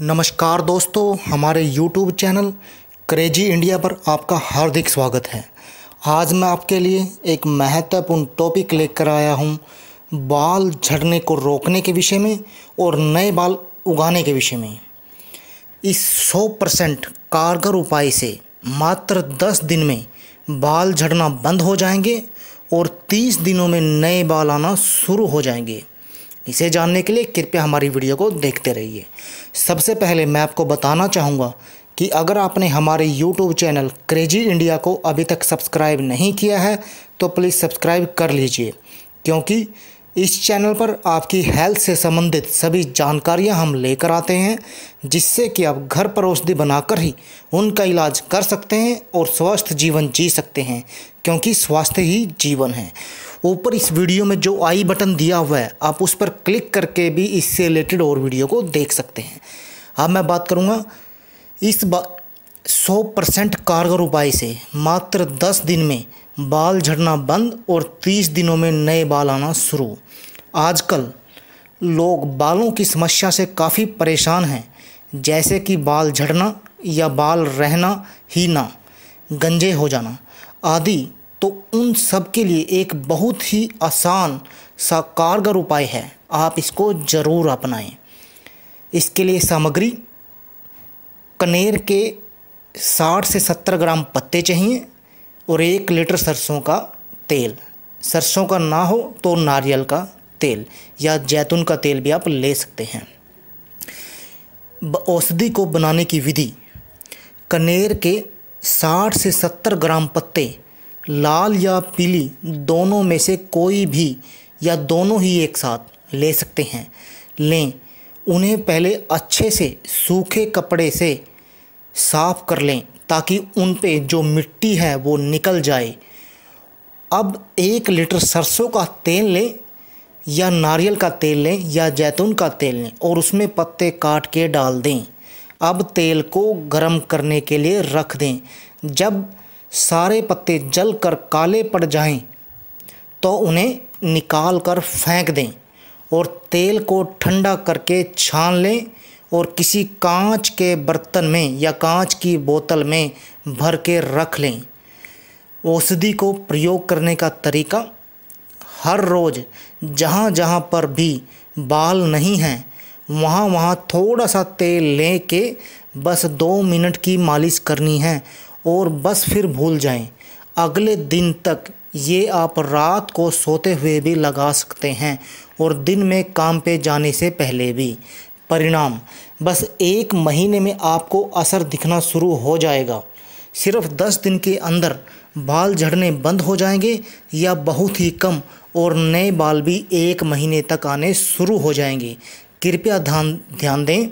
नमस्कार दोस्तों हमारे YouTube चैनल क्रेजी इंडिया पर आपका हार्दिक स्वागत है आज मैं आपके लिए एक महत्वपूर्ण टॉपिक लेकर आया हूँ बाल झड़ने को रोकने के विषय में और नए बाल उगाने के विषय में इस 100 परसेंट कारगर उपाय से मात्र 10 दिन में बाल झड़ना बंद हो जाएंगे और 30 दिनों में नए बाल आना शुरू हो जाएंगे इसे जानने के लिए कृपया हमारी वीडियो को देखते रहिए सबसे पहले मैं आपको बताना चाहूँगा कि अगर आपने हमारे YouTube चैनल क्रेजी इंडिया को अभी तक सब्सक्राइब नहीं किया है तो प्लीज़ सब्सक्राइब कर लीजिए क्योंकि इस चैनल पर आपकी हेल्थ से संबंधित सभी जानकारियां हम लेकर आते हैं जिससे कि आप घर पर औषधि बनाकर ही उनका इलाज कर सकते हैं और स्वस्थ जीवन जी सकते हैं क्योंकि स्वास्थ्य ही जीवन है ऊपर इस वीडियो में जो आई बटन दिया हुआ है आप उस पर क्लिक करके भी इससे रिलेटेड और वीडियो को देख सकते हैं अब मैं बात करूँगा इस बा सौ परसेंट कारगर उपाय से मात्र दस दिन में बाल झड़ना बंद और तीस दिनों में नए बाल आना शुरू आजकल लोग बालों की समस्या से काफ़ी परेशान हैं जैसे कि बाल झड़ना या बाल रहना ही ना गंजे हो जाना आदि तो उन सब के लिए एक बहुत ही आसान सा कारगर उपाय है आप इसको ज़रूर अपनाएं इसके लिए सामग्री कनेर के 60 से 70 ग्राम पत्ते चाहिए और एक लीटर सरसों का तेल सरसों का ना हो तो नारियल का तेल या जैतून का तेल भी आप ले सकते हैं औषधि को बनाने की विधि कनेर के 60 से 70 ग्राम पत्ते लाल या पीली दोनों में से कोई भी या दोनों ही एक साथ ले सकते हैं लें उन्हें पहले अच्छे से सूखे कपड़े से साफ कर लें ताकि उन पे जो मिट्टी है वो निकल जाए अब एक लीटर सरसों का तेल लें या नारियल का तेल लें या जैतून का तेल लें और उसमें पत्ते काट के डाल दें अब तेल को गर्म करने के लिए रख दें जब सारे पत्ते जल कर काले पड़ जाएं तो उन्हें निकाल कर फेंक दें और तेल को ठंडा करके छान लें और किसी कांच के बर्तन में या कांच की बोतल में भर के रख लें औषधि को प्रयोग करने का तरीका हर रोज़ जहाँ जहाँ पर भी बाल नहीं हैं वहाँ वहाँ थोड़ा सा तेल ले के बस दो मिनट की मालिश करनी है और बस फिर भूल जाएं अगले दिन तक ये आप रात को सोते हुए भी लगा सकते हैं और दिन में काम पे जाने से पहले भी परिणाम बस एक महीने में आपको असर दिखना शुरू हो जाएगा सिर्फ दस दिन के अंदर बाल झड़ने बंद हो जाएंगे या बहुत ही कम और नए बाल भी एक महीने तक आने शुरू हो जाएंगे कृपया ध्यान ध्यान दें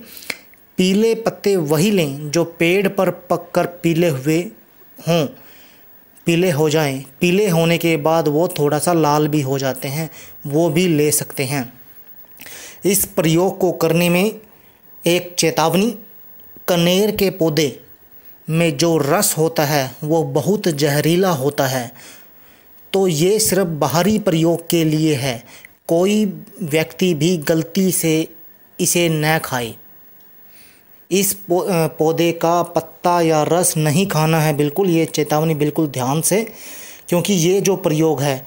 पीले पत्ते वही लें जो पेड़ पर पक कर पीले हुए हों पीले हो जाएं पीले होने के बाद वो थोड़ा सा लाल भी हो जाते हैं वो भी ले सकते हैं इस प्रयोग को करने में एक चेतावनी कनेर के पौधे में जो रस होता है वो बहुत जहरीला होता है तो ये सिर्फ बाहरी प्रयोग के लिए है कोई व्यक्ति भी गलती से इसे न खाए इस पौधे का पत्ता या रस नहीं खाना है बिल्कुल ये चेतावनी बिल्कुल ध्यान से क्योंकि ये जो प्रयोग है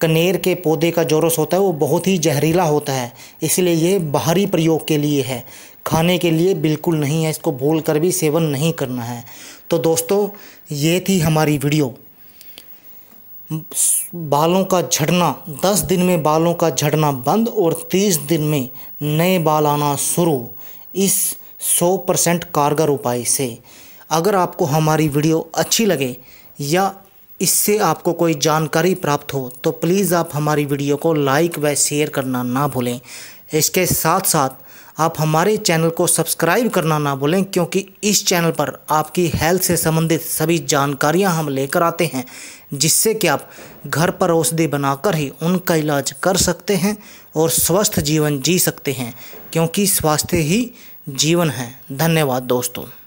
कनेर के पौधे का जो रस होता है वो बहुत ही जहरीला होता है इसलिए ये बाहरी प्रयोग के लिए है खाने के लिए बिल्कुल नहीं है इसको भूल कर भी सेवन नहीं करना है तो दोस्तों ये थी हमारी वीडियो बालों का झड़ना दस दिन में बालों का झड़ना बंद और तीस दिन में नए बाल आना शुरू इस सौ परसेंट कारगर उपाय से अगर आपको हमारी वीडियो अच्छी लगे या इससे आपको कोई जानकारी प्राप्त हो तो प्लीज़ आप हमारी वीडियो को लाइक व शेयर करना ना भूलें इसके साथ साथ आप हमारे चैनल को सब्सक्राइब करना ना भूलें क्योंकि इस चैनल पर आपकी हेल्थ से संबंधित सभी जानकारियां हम लेकर आते हैं जिससे कि आप घर पर औषधि बनाकर ही उनका इलाज कर सकते हैं और स्वस्थ जीवन जी सकते हैं क्योंकि स्वास्थ्य ही जीवन है धन्यवाद दोस्तों